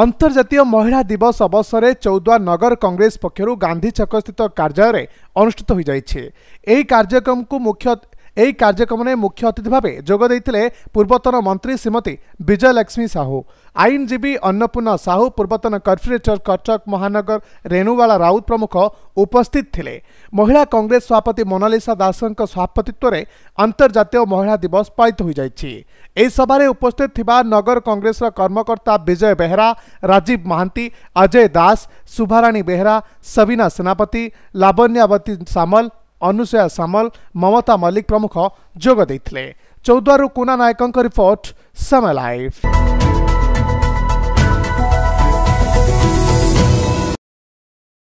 ଅନ୍ତର୍ଜାତୀୟ ମହିଳା ଦିବସ ଅବସରରେ ଚୌଦ୍ୱା ନଗର କଂଗ୍ରେସ ପକ୍ଷରୁ ଗାନ୍ଧୀ ଛକସ୍ଥିତ କାର୍ଯ୍ୟାଳୟରେ ଅନୁଷ୍ଠିତ ହୋଇଯାଇଛି ଏହି କାର୍ଯ୍ୟକ୍ରମକୁ ମୁଖ୍ୟ ଏହି କାର୍ଯ୍ୟକ୍ରମରେ ମୁଖ୍ୟ ଅତିଥି ଭାବେ ଯୋଗ ଦେଇଥିଲେ ପୂର୍ବତନ ମନ୍ତ୍ରୀ ଶ୍ରୀମତୀ ବିଜୟଲକ୍ଷ୍ମୀ ସାହୁ ଆଇନଜୀବୀ ଅନ୍ନପୂର୍ଣ୍ଣ ସାହୁ ପୂର୍ବତନ କର୍ପୋରେଟର କଟକ ମହାନଗର ରେଣୁବାଳା ରାଉତ ପ୍ରମୁଖ ଉପସ୍ଥିତ ଥିଲେ ମହିଳା କଂଗ୍ରେସ ସଭାପତି ମୋନାଲିସା ଦାସଙ୍କ ସଭାପତିତ୍ୱରେ ଅନ୍ତର୍ଜାତୀୟ ମହିଳା ଦିବସ ପାଳିତ ହୋଇଯାଇଛି ଏହି ସଭାରେ ଉପସ୍ଥିତ ଥିବା ନଗର କଂଗ୍ରେସର କର୍ମକର୍ତ୍ତା ବିଜୟ ବେହେରା ରାଜୀବ ମହାନ୍ତି ଅଜୟ ଦାସ ଶୁଭାରାଣୀ ବେହେରା ସବିନା ସେନାପତି ଲାବଣ୍ୟାବତୀ ସାମଲ अनुसया समल ममता मल्लिक प्रमुख जोदिले चौद्वारू कुना नायकको रिपोर्ट लाइफ